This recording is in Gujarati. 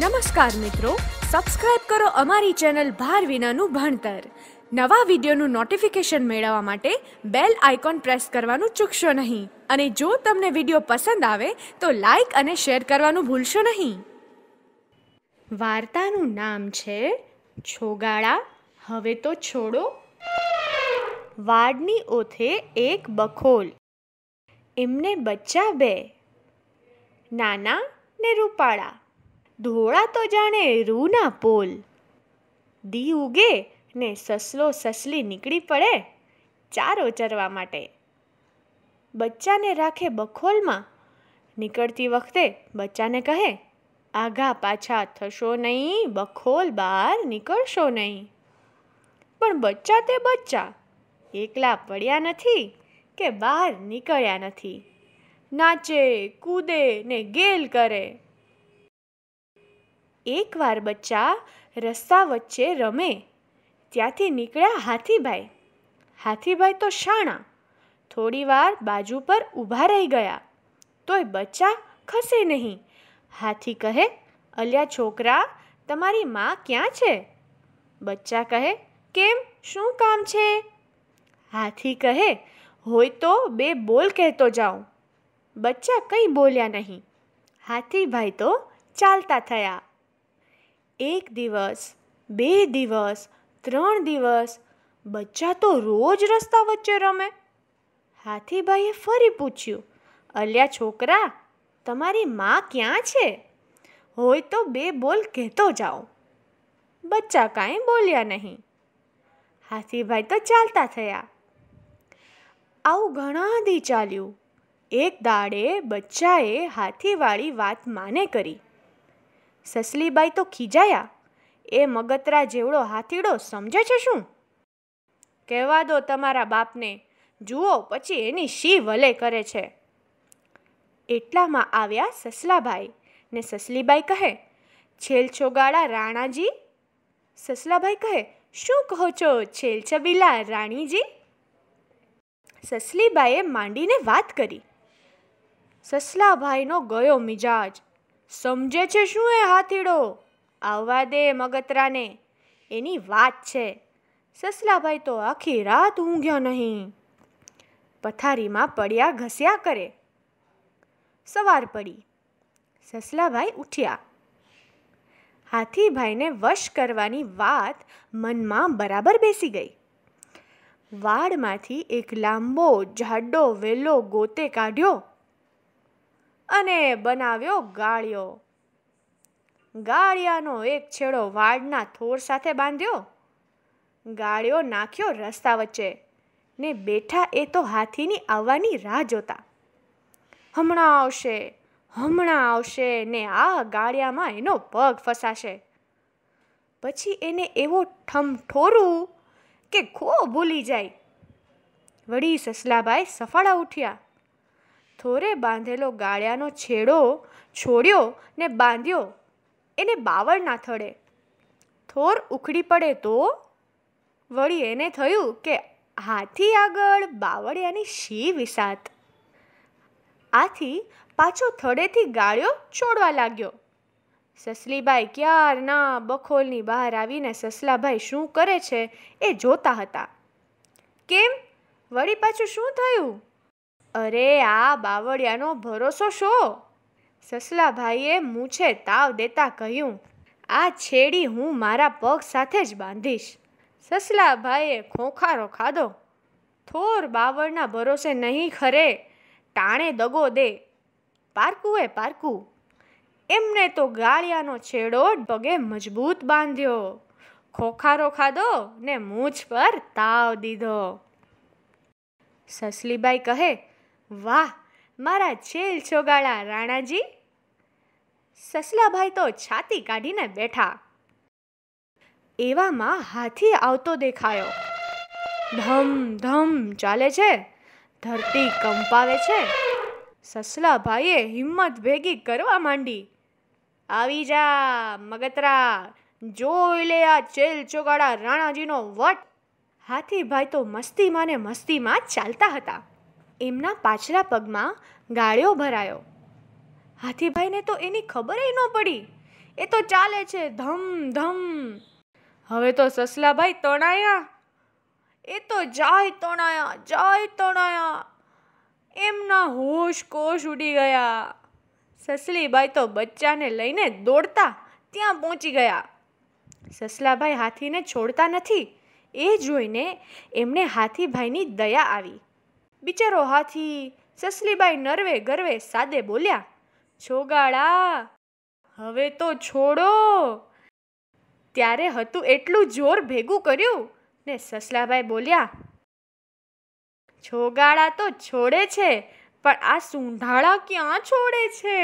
નમસ્કાર મિત્રો સબસ્ક્રાઇબ કરો અમારી ચેનલ ભાર વિનાનું ભણતર નવા વિડીયોનું નોટિફિકેશન મેળવવા માટે બેલ આઇકોન પ્રેસ કરવાનું ચૂકશો નહીં અને જો તમને વિડીયો પસંદ આવે તો લાઇક અને શેર કરવાનું ભૂલશો નહીં વાર્તાનું નામ છે છોગાળા હવે તો છોડો વાડની ઓથે એક બખોલ એમને બચ્ચા બે નાના ને રૂપાળા ધોળા તો જાણે રૂના પોલ દી ઉગે ને સસલો સસલી નીકળી પડે ચારો ચરવા માટે બચ્ચાને રાખે બખોલમાં નીકળતી વખતે બચ્ચાને કહે આઘા પાછા થશો નહીં બખોલ બહાર નીકળશો નહીં પણ બચ્ચા તે બચ્ચા એકલા પડ્યા નથી કે બહાર નીકળ્યા નથી નાચે કૂદે ને ગેલ કરે એકવાર બચ્ચા રસ્તા વચ્ચે રમે ત્યાંથી નીકળ્યા હાથીભાઈ હાથીભાઈ તો શાણા થોડીવાર બાજુ પર ઊભા રહી ગયા તોય બચ્ચા ખસે નહીં હાથી કહે અલ્યા છોકરા તમારી માં ક્યાં છે બચ્ચા કહે કેમ શું કામ છે હાથી કહે હોય તો બે બોલ કહેતો જાઉં બચ્ચા કંઈ બોલ્યા નહીં હાથીભાઈ તો ચાલતા થયા એક દિવસ બે દિવસ ત્રણ દિવસ બચ્ચા તો રોજ રસ્તા વચ્ચે રમે હાથીભાઈએ ફરી પૂછ્યું અલ્યા છોકરા તમારી માં ક્યાં છે હોય તો બે બોલ કહેતો જાઓ બચ્ચા કાંઈ બોલ્યા નહીં હાથીભાઈ તો ચાલતા થયા આવું ઘણા દી ચાલ્યું એક દાડે બચ્ચાએ હાથીવાળી વાત માને કરી સસલીબાઈ તો ખીજાયા એ મગતરા જેવડો હાથીડો સમજે છે શું કહેવા દો તમારા બાપને જુઓ પછી એની શી વલે કરે છે એટલામાં આવ્યા સસલાભાઈ ને સસલીબાઈ કહે છેલછોગાળા રાણાજી સસલાભાઈ કહે શું કહો છો છેલછબીલા રાણીજી સસલીબાઈએ માંડીને વાત કરી સસલાભાઈનો ગયો મિજાજ સમજે છે શું એ હાથીડો આવવા દે મગતરાને એની વાત છે સસલાભાઈ તો આખી રાત ઊંઘ્યો નહીં પથારીમાં પડ્યા ઘસ્યા કરે સવાર પડી સસલાભાઈ ઉઠ્યા હાથીભાઈને વશ કરવાની વાત મનમાં બરાબર બેસી ગઈ વાડમાંથી એક લાંબો જાડો વેલો ગોતે કાઢ્યો અને બનાવ્યો ગાળિયો ગાળિયાનો એક છેડો વાડના થોર સાથે બાંધ્યો ગાળિયો નાખ્યો રસ્તા વચ્ચે ને બેઠા એ તો હાથીની આવવાની રાહ જોતા હમણાં આવશે હમણાં આવશે ને આ ગાળિયામાં એનો પગ ફસાશે પછી એને એવો ઠમઠોરું કે ખો ભૂલી જાય વળી સસલાભાઈ સફાળા ઉઠ્યા થોરે બાંધેલો ગાળિયાનો છેડો છોડ્યો ને બાંધ્યો એને બાવળ ના થડે થોર ઉખડી પડે તો વળી એને થયું કે હાથી આગળ બાવળિયાની શી વિસાત આથી પાછો થડેથી ગાળ્યો છોડવા લાગ્યો સસલીબાઈ ક્યારના બખોલની બહાર આવીને સસલાભાઈ શું કરે છે એ જોતા હતા કેમ વળી પાછું શું થયું અરે આ બાવળિયાનો ભરોસો શો સસલાભાઈએ મૂછે તાવ દેતા કહ્યું આ છેડી હું મારા પગ સાથે જ બાંધીશ સસલાભાઈએ ખોખારો ખાધો થોર બાવળના ભરોસે નહીં ખરે ટાણે દગો દે પારકું પારકુએ પારકું એમને તો ગાળિયાનો છેડો પગે મજબૂત બાંધ્યો ખોખારો ખાધો ને મૂછ પર તાવ દીધો સસલીબાઈ કહે વાહ મારા છેલ છોગાળા રાણાજી સસલાભાઈ તો છાતી કાઢીને બેઠા એવામાં હાથી આવતો દેખાયો ધમ ધમ ચાલે છે ધરતી કંપાવે છે સસલાભાઈએ હિંમત ભેગી કરવા માંડી આવી જા મગતરા જોઈ લે આ ચેલ ચોગાડા રાણાજીનો વટ હાથીભાઈ તો મસ્તીમાં ને મસ્તીમાં ચાલતા હતા એમના પાછલા પગમાં ગાળ્યો ભરાયો હાથીભાઈને તો એની ખબરેય ન પડી એ તો ચાલે છે ધમ ધમ હવે તો સસલાભાઈ તણાયા એ તો જાય તણાયા જાય તણાયા એમના હોશ કોશ ઉડી ગયા સસલીબાઈ તો બચ્ચાને લઈને દોડતા ત્યાં પહોંચી ગયા સસલાભાઈ હાથીને છોડતા નથી એ જોઈને એમને હાથીભાઈની દયા આવી બિચારો હાથી સસલીબાઈ નરવે ગરવે સાદે બોલ્યા છોગાળા હવે તો છોડો ત્યારે હતું એટલું જોર ભેગું કર્યું ને સસલાભાઈ બોલ્યા છોગાળા તો છોડે છે પણ આ સુંઢાળા ક્યાં છોડે છે